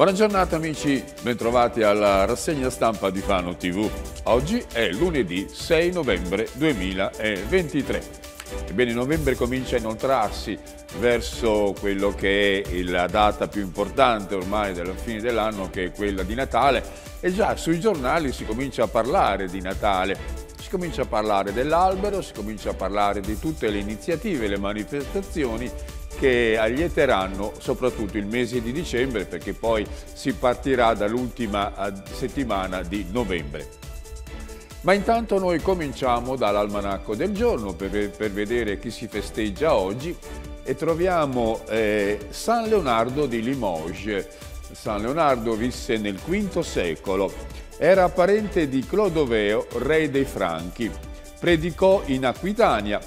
Buona giornata amici, bentrovati alla rassegna stampa di Fano TV. Oggi è lunedì 6 novembre 2023. Ebbene, novembre comincia a inoltrarsi verso quello che è la data più importante ormai della fine dell'anno, che è quella di Natale, e già sui giornali si comincia a parlare di Natale. Si comincia a parlare dell'albero, si comincia a parlare di tutte le iniziative, le manifestazioni che allieteranno soprattutto il mese di dicembre perché poi si partirà dall'ultima eh, settimana di novembre. Ma intanto noi cominciamo dall'almanacco del giorno per, per, vedere chi si festeggia oggi e troviamo eh, San Leonardo di Limoges. San Leonardo visse nel V secolo, era parente di Clodoveo, re dei Franchi. Predicò in Aquitania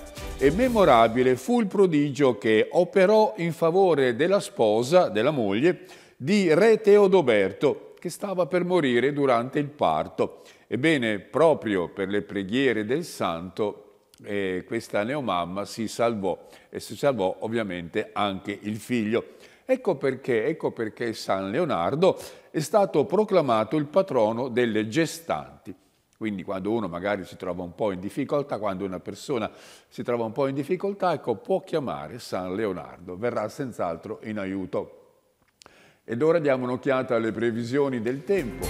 e memorabile fu il prodigio che operò in favore della sposa, della moglie, di re Teodoberto, che stava per morire durante il parto. Ebbene, proprio per le preghiere del santo, eh, questa neomamma si salvò e si salvò ovviamente anche il figlio. Ecco perché, ecco perché San Leonardo è stato proclamato il patrono delle gestanti. Quindi quando uno magari si trova un po' in difficoltà, quando una persona si trova un po' in difficoltà, ecco, può chiamare San Leonardo, verrà senz'altro in aiuto. Ed ora diamo un'occhiata alle previsioni del tempo.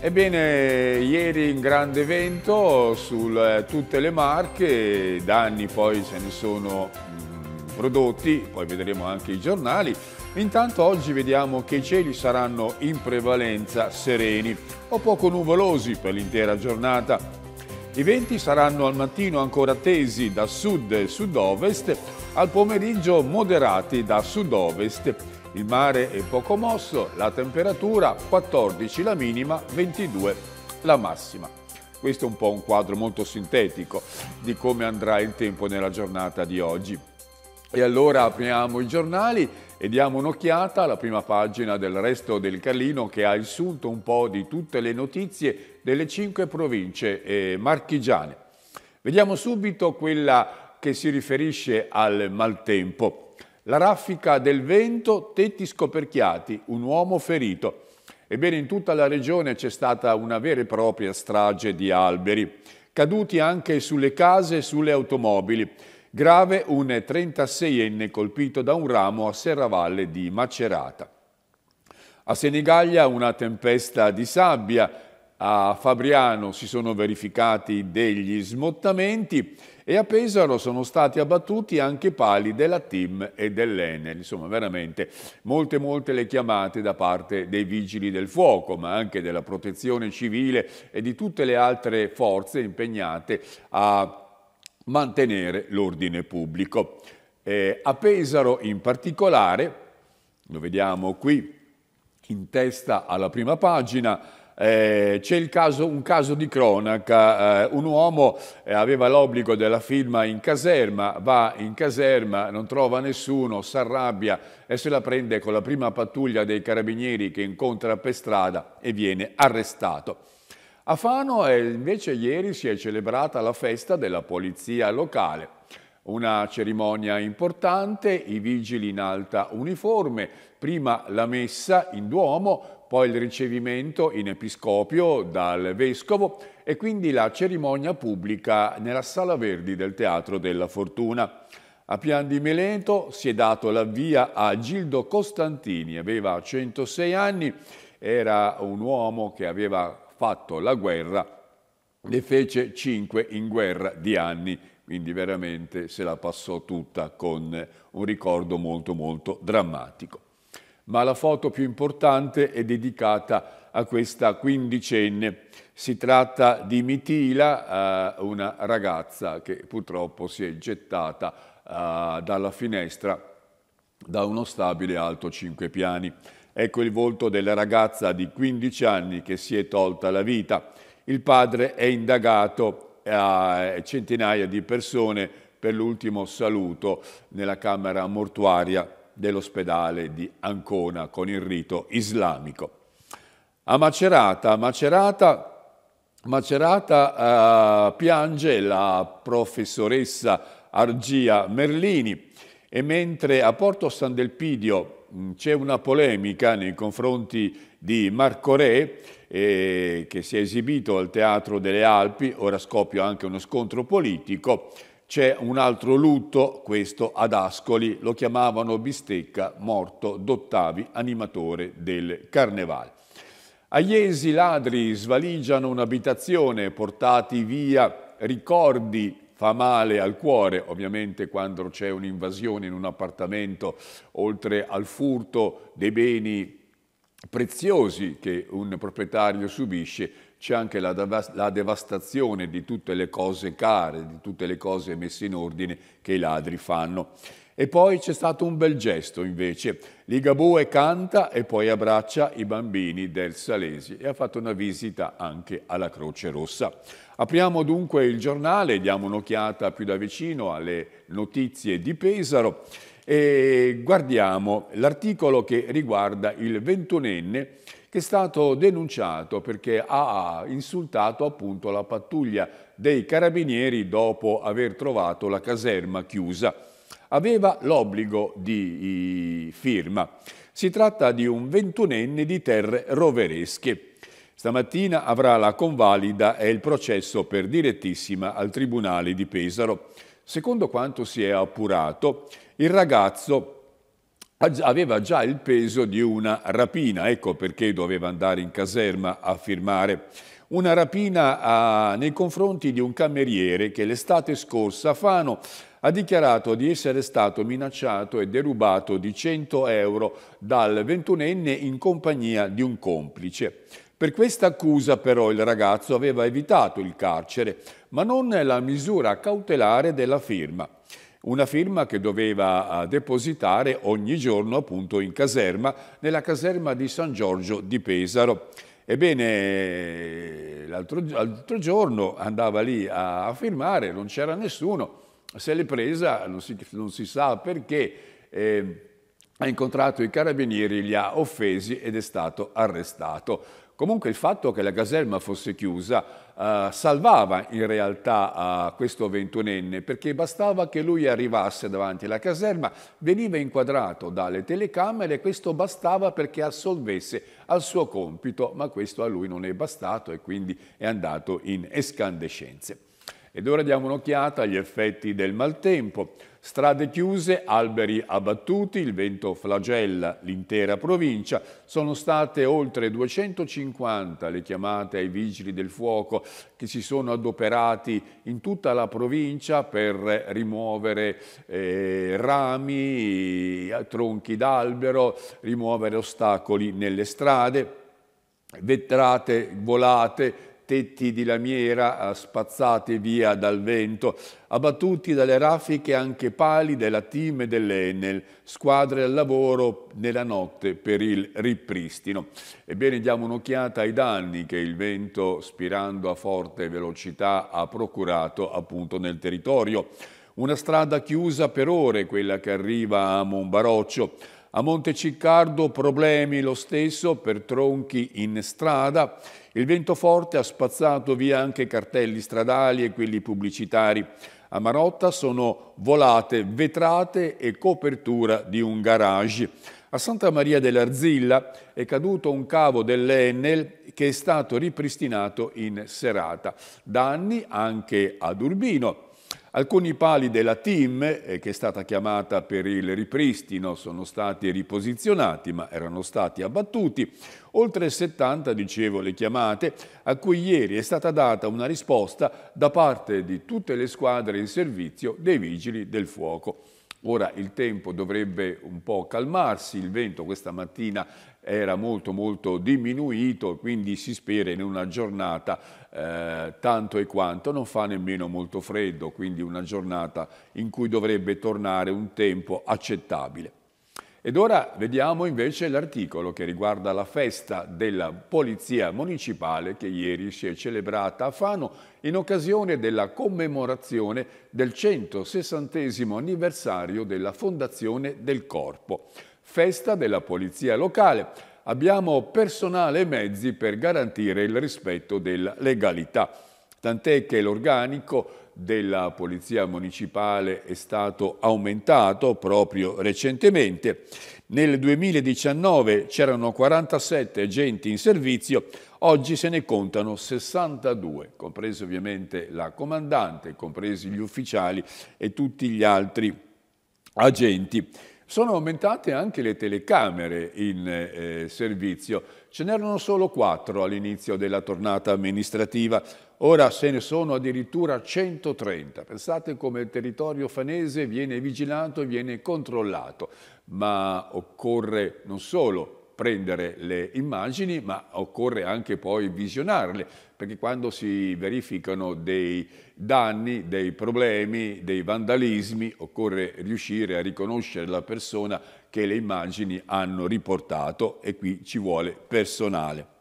Ebbene, ieri un grande vento su eh, tutte le marche, danni poi se ne sono mm, prodotti, poi vedremo anche i giornali, Intanto oggi vediamo che i cieli saranno in prevalenza sereni o poco nuvolosi per l'intera giornata. I venti saranno al mattino ancora tesi da sud e sud-ovest, al pomeriggio moderati da sud-ovest. Il mare è poco mosso, la temperatura 14 la minima, 22 la massima. Questo è un po' un quadro molto sintetico di come andrà il tempo nella giornata di oggi. E allora apriamo i giornali e diamo un'occhiata alla prima pagina del resto del Carlino che ha assunto un po' di tutte le notizie delle cinque province eh, marchigiane. Vediamo subito quella che si riferisce al maltempo. La raffica del vento, tetti scoperchiati, un uomo ferito. Ebbene, in tutta la regione c'è stata una vera e propria strage di alberi, caduti anche sulle case e sulle automobili. Grave un 36enne colpito da un ramo a Serravalle di Macerata. A Senigallia una tempesta di sabbia, a Fabriano si sono verificati degli smottamenti e a Pesaro sono stati abbattuti anche pali della TIM e dell'Enel. Insomma, veramente molte molte le chiamate da parte dei vigili del fuoco, ma anche della protezione civile e di tutte le altre forze impegnate a mantenere l'ordine pubblico. Eh, a Pesaro in particolare, lo vediamo qui in testa alla prima pagina, eh, c'è caso, un caso di cronaca, eh, un uomo eh, aveva l'obbligo della firma in caserma, va in caserma, non trova nessuno, si arrabbia e se la prende con la prima pattuglia dei carabinieri che incontra per strada e viene arrestato. A Fano invece ieri si è celebrata la festa della polizia locale. Una cerimonia importante, i vigili in alta uniforme, prima la messa in Duomo, poi il ricevimento in episcopio dal vescovo e quindi la cerimonia pubblica nella Sala Verdi del Teatro della Fortuna. A Pian di Meleto si è dato l'avvia a Gildo Costantini, aveva 106 anni, era un uomo che aveva fatto la guerra, ne fece cinque in guerra di anni, quindi veramente se la passò tutta con un ricordo molto molto drammatico. Ma la foto più importante è dedicata a questa quindicenne. Si tratta di Mitila, eh, una ragazza che purtroppo si è gettata eh, dalla finestra da uno stabile alto cinque piani. Ecco il volto della ragazza di 15 anni che si è tolta la vita. Il padre è indagato a centinaia di persone per l'ultimo saluto nella camera mortuaria dell'ospedale di Ancona con il rito islamico. A Macerata, Macerata Macerata eh, piange la professoressa Argia Merlini e mentre a Porto San Delpidio Mm, c'è una polemica nei confronti di Marco Re eh, che si è esibito al Teatro delle Alpi, ora scoppia anche uno scontro politico, c'è un altro lutto, questo ad Ascoli, lo chiamavano Bistecca, morto Dottavi, animatore del Carnevale. A Iesi ladri svaligiano un'abitazione, portati via ricordi Fa male al cuore, ovviamente, quando c'è un'invasione in un appartamento, oltre al furto dei beni preziosi che un proprietario subisce, c'è anche la, la, devastazione di tutte le cose care, di tutte le cose messe in ordine che i ladri fanno. E poi c'è stato un bel gesto invece. Ligabue canta e poi abbraccia i bambini del Salesi e ha fatto una visita anche alla Croce Rossa. Apriamo dunque il giornale, diamo un'occhiata più da vicino alle notizie di Pesaro e guardiamo l'articolo che riguarda il ventunenne che è stato denunciato perché ha insultato appunto la pattuglia dei carabinieri dopo aver trovato la caserma chiusa. Aveva l'obbligo di firma. Si tratta di un ventunenne di terre roveresche Stamattina avrà la convalida e il processo per direttissima al Tribunale di Pesaro. Secondo quanto si è appurato, il ragazzo aveva già il peso di una rapina, ecco perché doveva andare in caserma a firmare. Una rapina a, ah, nei confronti di un cameriere che l'estate scorsa a Fano ha dichiarato di essere stato minacciato e derubato di 100 euro dal ventunenne in compagnia di un complice. Per questa accusa però il ragazzo aveva evitato il carcere, ma non la misura cautelare della firma. Una firma che doveva eh, depositare ogni giorno appunto in caserma, nella caserma di San Giorgio di Pesaro. Ebbene, l'altro giorno andava lì a, firmare, non c'era nessuno, se l'è presa, non si, non si, sa perché, eh, ha incontrato i carabinieri, li ha offesi ed è stato arrestato. Comunque il fatto che la caserma fosse chiusa eh, salvava in realtà eh, questo ventunenne perché bastava che lui arrivasse davanti alla caserma, veniva inquadrato dalle telecamere e questo bastava perché assolvesse al suo compito, ma questo a lui non è bastato e quindi è andato in escandescenze. Ed ora diamo un'occhiata agli effetti del maltempo. Strade chiuse, alberi abbattuti, il vento flagella l'intera provincia. Sono state oltre 250 le chiamate ai vigili del fuoco che si sono adoperati in tutta la provincia per rimuovere eh, rami, tronchi d'albero, rimuovere ostacoli nelle strade, vetrate volate, tetti di lamiera ah, spazzati via dal vento, abbattuti dalle raffiche anche pali della team e dell'Enel, squadre al lavoro nella notte per il ripristino. Ebbene diamo un'occhiata ai danni che il vento, spirando a forte velocità, ha procurato appunto nel territorio. Una strada chiusa per ore, quella che arriva a Monbaroccio, a Monteciccardo problemi lo stesso per tronchi in strada il vento forte ha spazzato via anche cartelli stradali e quelli pubblicitari. A Marotta sono volate vetrate e copertura di un garage. A Santa Maria dell'Arzilla è caduto un cavo dell'Enel che è stato ripristinato in serata. Danni anche ad Urbino Alcuni pali della team, eh, che è stata chiamata per il ripristino, sono stati riposizionati ma erano stati abbattuti. Oltre 70, dicevo, le chiamate, a cui ieri è stata data una risposta da parte di tutte le squadre in servizio dei Vigili del Fuoco. Ora il tempo dovrebbe un po' calmarsi, il vento questa mattina era molto molto diminuito, quindi si spera in una giornata eh, tanto e quanto, non fa nemmeno molto freddo, quindi una giornata in cui dovrebbe tornare un tempo accettabile. Ed ora vediamo invece l'articolo che riguarda la festa della Polizia Municipale che ieri si è celebrata a Fano in occasione della commemorazione del 160 anniversario della Fondazione del Corpo festa della polizia locale. Abbiamo personale e mezzi per garantire il rispetto della legalità, tant'è che l'organico della Polizia Municipale è stato aumentato proprio recentemente. Nel 2019 c'erano 47 agenti in servizio, oggi se ne contano 62, compresi ovviamente la comandante, compresi gli ufficiali e tutti gli altri agenti. Sono aumentate anche le telecamere in eh, servizio. Ce n'erano solo quattro all'inizio della tornata amministrativa, ora se ne sono addirittura 130. Pensate come il territorio fanese viene vigilato e viene controllato, ma occorre non solo prendere le immagini, ma occorre anche poi visionarle, perché quando si verificano dei danni, dei problemi, dei vandalismi, occorre riuscire a riconoscere la persona che le immagini hanno riportato e qui ci vuole personale.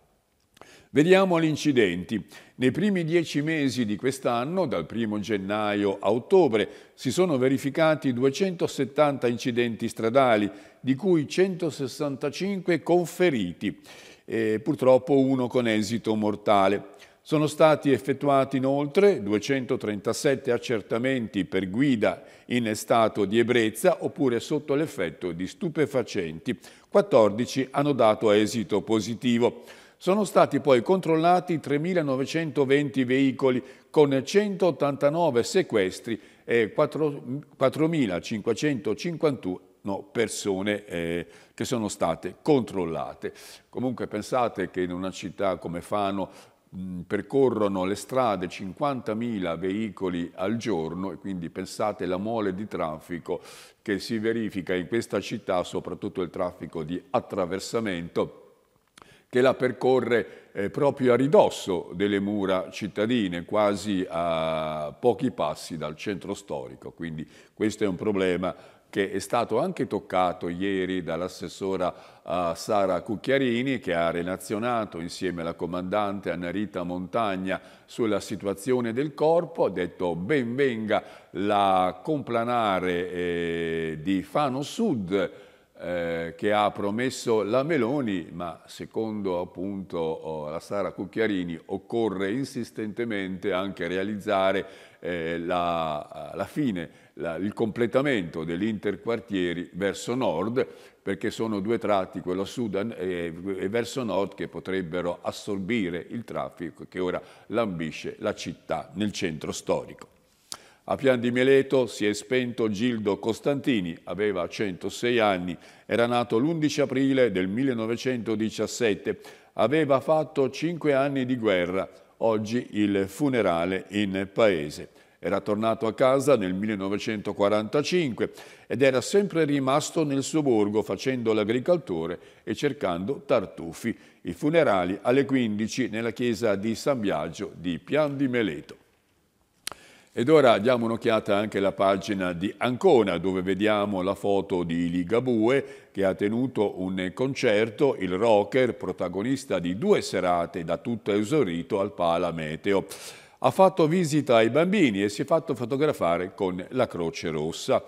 Vediamo gli incidenti. Nei primi dieci mesi di quest'anno, dal 1 gennaio a ottobre, si sono verificati 270 incidenti stradali, di cui 165 conferiti, e purtroppo uno con esito mortale. Sono stati effettuati inoltre 237 accertamenti per guida in stato di ebbrezza oppure sotto l'effetto di stupefacenti. 14 hanno dato esito positivo. Sono stati poi controllati 3.920 veicoli con 189 sequestri e 4.551 no, persone eh, che sono state controllate. Comunque pensate che in una città come Fano percorrono le strade 50.000 veicoli al giorno e quindi pensate la mole di traffico che si verifica in questa città, soprattutto il traffico di attraversamento che la percorre eh, proprio a ridosso delle mura cittadine, quasi a pochi passi dal centro storico. Quindi questo è un problema che è stato anche toccato ieri dall'assessora uh, Sara Cucchiarini che ha relazionato insieme alla comandante Anna Rita Montagna sulla situazione del corpo, ha detto ben venga la complanare eh, di Fano Sud eh, che ha promesso la Meloni, ma secondo appunto oh, la Sara Cucchiarini occorre insistentemente anche realizzare eh, la, eh, la, fine, la, il completamento dell'interquartieri verso nord, perché sono due tratti, quello a sud e, e verso nord, che potrebbero assorbire il traffico che ora lambisce la città nel centro storico. A Pian di Mileto si è spento Gildo Costantini, aveva 106 anni, era nato l'11 aprile del 1917, aveva fatto 5 anni di guerra, oggi il funerale in paese. Era tornato a casa nel 1945 ed era sempre rimasto nel suo borgo facendo l'agricoltore e cercando tartufi. I funerali alle 15 nella chiesa di San Biagio di Pian di Meleto. Ed ora diamo un'occhiata anche alla pagina di Ancona, dove vediamo la foto di Ligabue che ha tenuto un concerto, il rocker, protagonista di due serate da tutto esaurito al Pala Meteo. Ha fatto visita ai bambini e si è fatto fotografare con la Croce Rossa.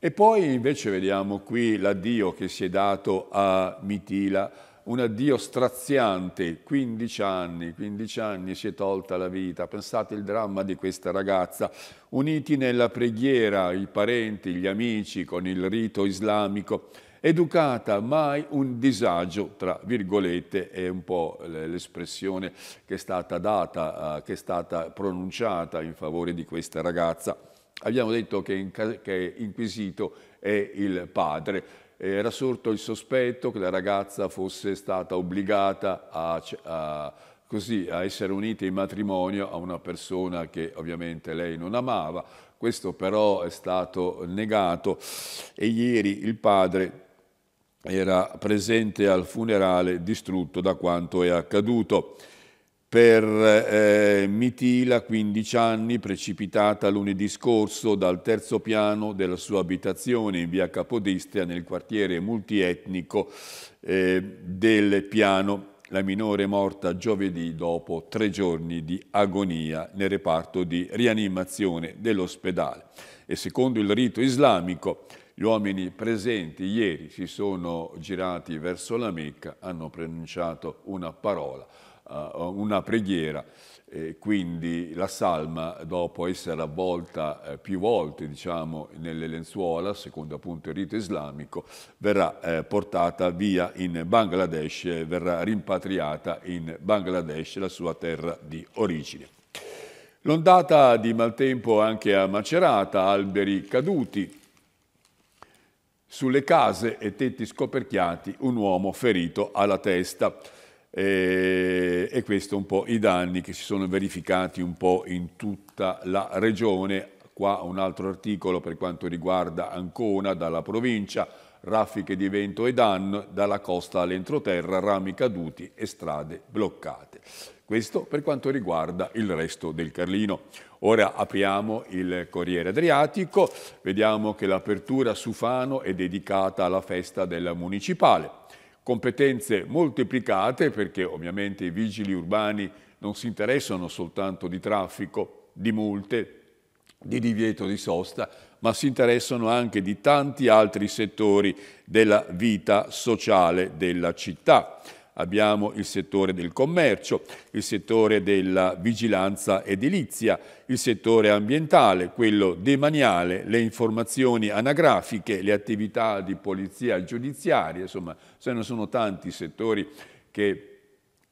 E poi invece vediamo qui l'addio che si è dato a Mitila un addio straziante, 15 anni, 15 anni si è tolta la vita, pensate il dramma di questa ragazza, uniti nella preghiera i parenti, gli amici con il rito islamico, educata mai un disagio, tra virgolette è un po' l'espressione che è stata data, che è stata pronunciata in favore di questa ragazza. Abbiamo detto che, è inquisito è il padre era sorto il sospetto che la ragazza fosse stata obbligata a, a, così, a essere unita in matrimonio a una persona che ovviamente lei non amava. Questo però è stato negato e ieri il padre era presente al funerale distrutto da quanto è accaduto per eh, Mitila, 15 anni, precipitata lunedì scorso dal terzo piano della sua abitazione in via Capodistria nel quartiere multietnico eh, del piano. La minore è morta giovedì dopo tre giorni di agonia nel reparto di rianimazione dell'ospedale. E secondo il rito islamico, gli uomini presenti ieri si sono girati verso la Mecca, hanno pronunciato una parola eh, una preghiera. E quindi la salma, dopo essere avvolta eh, più volte diciamo, nelle lenzuola, secondo appunto il rito islamico, verrà eh, portata via in Bangladesh, verrà rimpatriata in Bangladesh, la sua terra di origine. L'ondata di maltempo anche a Macerata, alberi caduti, sulle case e tetti scoperchiati un uomo ferito alla testa e, e questo un po' i danni che si sono verificati un po' in tutta la regione. Qua un altro articolo per quanto riguarda Ancona, dalla provincia, raffiche di vento e danno, dalla costa all'entroterra, rami caduti e strade bloccate. Questo per quanto riguarda il resto del Carlino. Ora apriamo il Corriere Adriatico, vediamo che l'apertura su Fano è dedicata alla festa della municipale competenze moltiplicate perché ovviamente i vigili urbani non si interessano soltanto di traffico, di multe, di divieto di sosta, ma si interessano anche di tanti altri settori della vita sociale della città abbiamo il settore del commercio, il settore della vigilanza edilizia, il settore ambientale, quello demaniale, le informazioni anagrafiche, le attività di polizia giudiziaria, insomma, ce ne sono tanti i settori che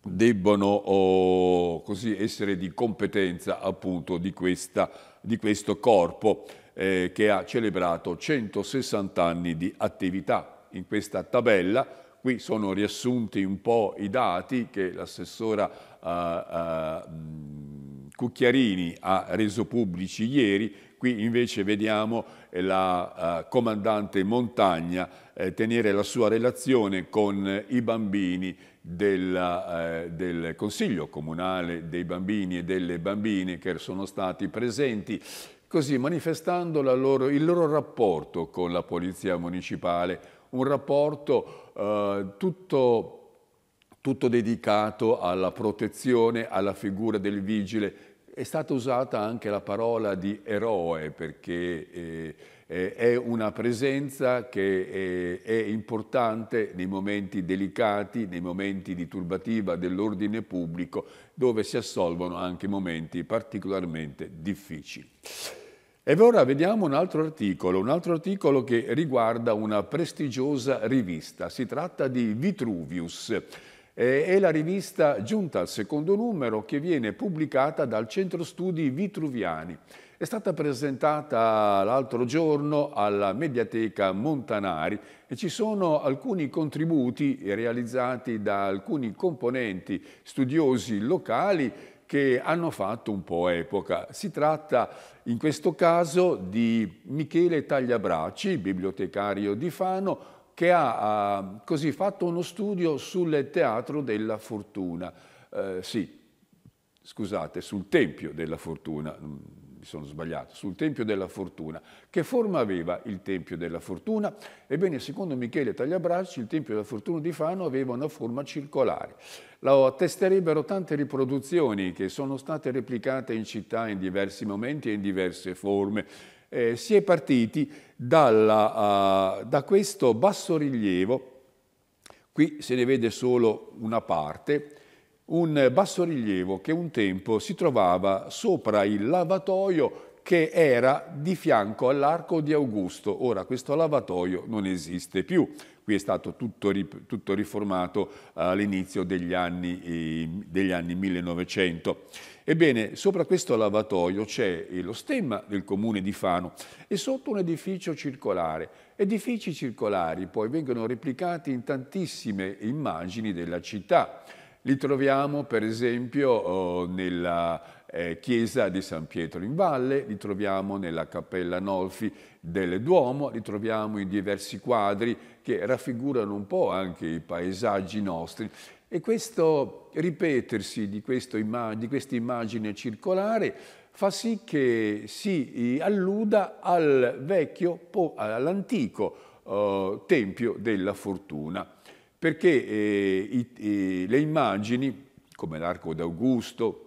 debbono oh, così essere di competenza appunto di, questa, di questo corpo eh, che ha celebrato 160 anni di attività. In questa tabella Qui sono riassunti un po' i dati che l'assessora uh, uh, Cucchiarini ha reso pubblici ieri, qui invece vediamo la uh, comandante Montagna tenere la sua relazione con i bambini del, eh, del, Consiglio Comunale dei Bambini e delle Bambine che sono stati presenti, così manifestando loro, il loro rapporto con la Polizia Municipale un rapporto eh, tutto tutto dedicato alla protezione, alla figura del vigile. È stata usata anche la parola di eroe perché eh, è una presenza che è, eh, è, importante nei momenti delicati, nei momenti di turbativa dell'ordine pubblico, dove si assolvono anche momenti particolarmente difficili. E ora vediamo un altro articolo, un altro articolo che riguarda una prestigiosa rivista. Si tratta di Vitruvius. È la rivista giunta al secondo numero che viene pubblicata dal Centro Studi Vitruviani. È stata presentata l'altro giorno alla Mediateca Montanari e ci sono alcuni contributi realizzati da alcuni componenti studiosi locali che hanno fatto un po' epoca. Si tratta in questo caso di Michele Tagliabraci, bibliotecario di Fano, che ha, ha così fatto uno studio sul Teatro della Fortuna. Eh, sì, scusate, sul Tempio della Fortuna, mi sono sbagliato, sul Tempio della Fortuna. Che forma aveva il Tempio della Fortuna? Ebbene, secondo Michele Tagliabracci, il Tempio della Fortuna di Fano aveva una forma circolare. Lo attesterebbero tante riproduzioni che sono state replicate in città in diversi momenti e in diverse forme. Eh, si è partiti dalla, uh, da questo bassorilievo, qui se ne vede solo una parte, un bassorilievo che un tempo si trovava sopra il lavatoio che era di fianco all'Arco di Augusto. Ora questo lavatoio non esiste più, qui è stato tutto, tutto riformato eh, all'inizio degli anni, degli anni 1900. Ebbene, sopra questo lavatoio c'è eh, lo stemma del comune di Fano e sotto un edificio circolare. Edifici circolari poi vengono replicati in tantissime immagini della città. Li troviamo per esempio eh, nella eh, chiesa di San Pietro in Valle, li troviamo nella Cappella Nolfi del Duomo, li troviamo in diversi quadri che raffigurano un po' anche i paesaggi nostri. E questo ripetersi di, questa immagine circolare fa sì che si alluda al vecchio, all'antico eh, Tempio della Fortuna perché eh, i, i, le immagini, come l'Arco d'Augusto,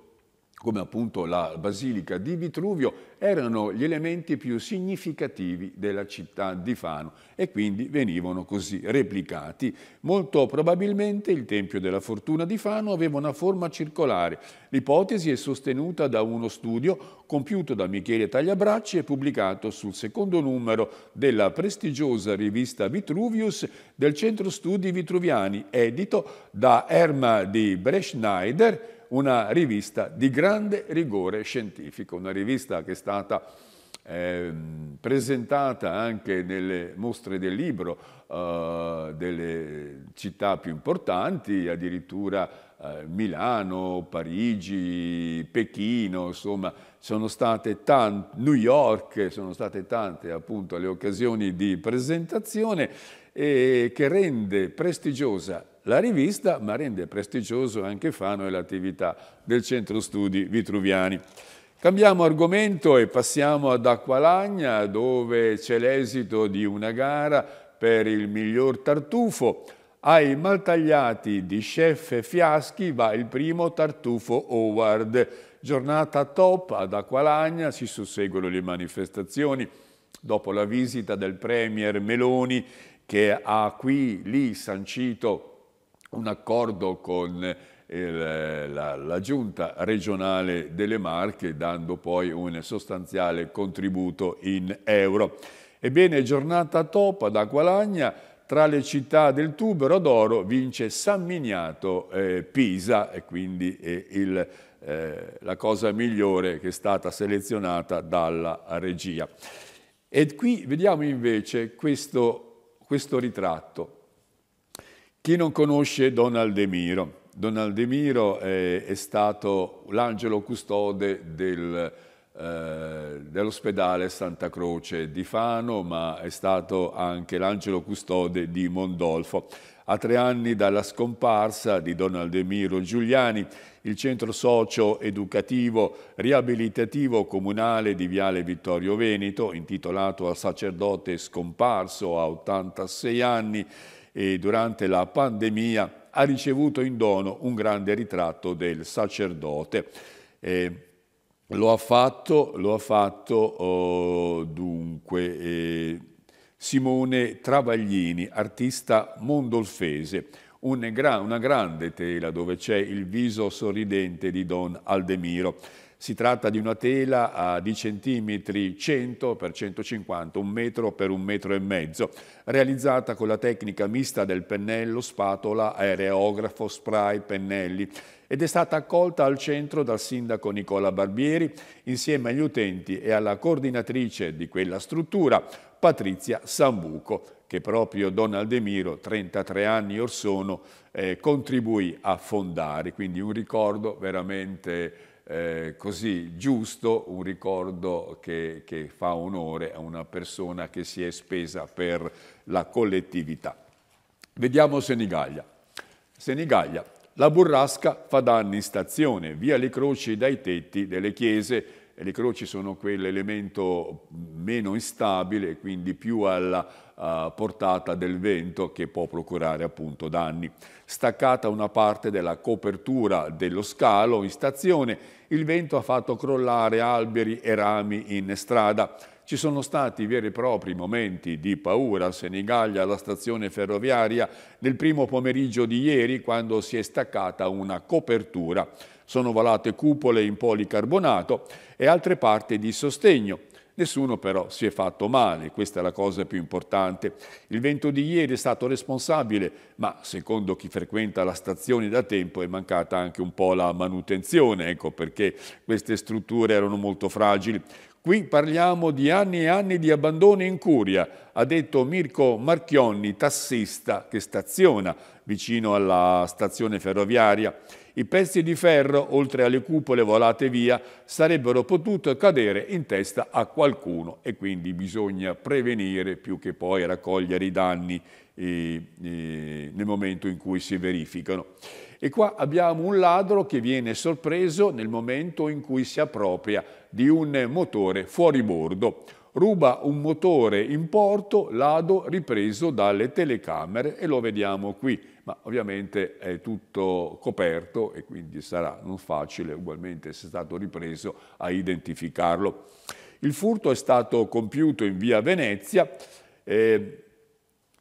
come appunto la Basilica di Vitruvio, erano gli elementi più significativi della città di Fano e quindi venivano così replicati. Molto probabilmente il Tempio della Fortuna di Fano aveva una forma circolare. L'ipotesi è sostenuta da uno studio compiuto da Michele Tagliabracci e pubblicato sul secondo numero della prestigiosa rivista Vitruvius del Centro Studi Vitruviani, edito da Erma di Breschneider, una rivista di grande rigore scientifico, una rivista che sta stata eh, presentata anche nelle mostre del libro eh, delle città più importanti, addirittura eh, Milano, Parigi, Pechino, insomma sono state tante, New York, sono state tante appunto le occasioni di presentazione e che rende prestigiosa la rivista, ma rende prestigioso anche Fano e l'attività del Centro Studi Vitruviani. Cambiamo argomento e passiamo ad Acqualagna dove c'è l'esito di una gara per il miglior tartufo. Ai maltagliati di chef Fiaschi va il primo tartufo Howard. Giornata top ad Acqualagna, si susseguono le manifestazioni dopo la visita del Premier Meloni che ha qui lì sancito un accordo con il, eh, la, la giunta regionale delle Marche, dando poi un sostanziale contributo in euro. Ebbene, giornata top ad Aqualagna, tra le città del Tubero d'Oro vince San Miniato eh, Pisa e quindi eh, il, eh, la cosa migliore che è stata selezionata dalla regia. E qui vediamo invece questo, questo ritratto. Chi non conosce Don Aldemiro? Don Aldemiro è, è stato l'angelo custode del, eh, dell'ospedale Santa Croce di Fano, ma è stato anche l'angelo custode di Mondolfo. A tre anni dalla scomparsa di Don Aldemiro Giuliani, il centro socio-educativo riabilitativo comunale di Viale Vittorio Veneto, intitolato al sacerdote scomparso a 86 anni e durante la pandemia, ha ricevuto in dono un grande ritratto del sacerdote. Eh, lo ha fatto, lo ha fatto oh, dunque eh, Simone Travaglini, artista mondolfese, una grande tela dove c'è il viso sorridente di Don Aldemiro. Si tratta di una tela a 10 cm 100 x 150, un metro per un metro e mezzo, realizzata con la tecnica mista del pennello, spatola, aereografo, spray, pennelli ed è stata accolta al centro dal sindaco Nicola Barbieri insieme agli utenti e alla coordinatrice di quella struttura, Patrizia Sambuco, che proprio Donald De Miro, 33 anni or sono, eh, contribuì a fondare. Quindi un ricordo veramente eh, così giusto, un ricordo che, che fa onore a una persona che si è spesa per la collettività. Vediamo Senigallia. Senigallia, la burrasca fa danni in stazione, via le croci dai tetti delle chiese, e le croci sono quell'elemento meno instabile, quindi più alla uh, portata del vento che può procurare appunto danni. Staccata una parte della copertura dello scalo in stazione, il vento ha fatto crollare alberi e rami in strada. Ci sono stati veri e propri momenti di paura a Senigallia, alla stazione ferroviaria, nel primo pomeriggio di ieri quando si è staccata una copertura. Sono volate cupole in policarbonato e altre parti di sostegno. Nessuno però si è fatto male, questa è la cosa più importante. Il vento di ieri è stato responsabile, ma secondo chi frequenta la stazione da tempo è mancata anche un po' la manutenzione, ecco perché queste strutture erano molto fragili. Qui parliamo di anni e anni di abbandono in curia, ha detto Mirko Marchionni, tassista che staziona vicino alla stazione ferroviaria. I pezzi di ferro, oltre alle cupole volate via, sarebbero potuti cadere in testa a qualcuno e quindi bisogna prevenire più che poi raccogliere i danni eh, eh, nel momento in cui si verificano. E qua abbiamo un ladro che viene sorpreso nel momento in cui si appropria di un motore fuori bordo. Ruba un motore in porto, lado ripreso dalle telecamere e lo vediamo qui ma ovviamente è tutto coperto e quindi sarà non facile, ugualmente se è stato ripreso, a identificarlo. Il furto è stato compiuto in via Venezia, eh,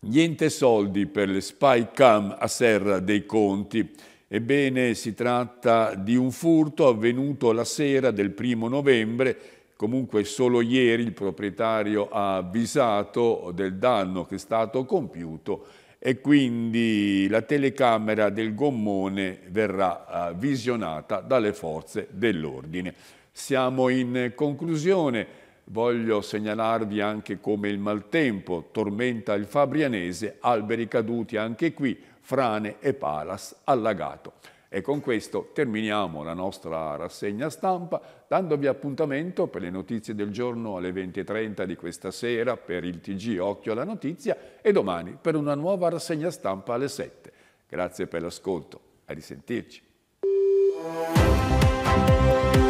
niente soldi per le spy cam a Serra dei Conti, Ebbene, si tratta di un furto avvenuto la sera del primo novembre. Comunque solo ieri il proprietario ha avvisato del danno che è stato compiuto e quindi la telecamera del gommone verrà eh, visionata dalle forze dell'ordine. Siamo in conclusione, voglio segnalarvi anche come il maltempo tormenta il Fabrianese, alberi caduti anche qui, frane e palas allagato. E con questo terminiamo la nostra rassegna stampa dandovi appuntamento per le notizie del giorno alle 20.30 di questa sera per il TG Occhio alla Notizia e domani per una nuova rassegna stampa alle 7. Grazie per l'ascolto, a risentirci.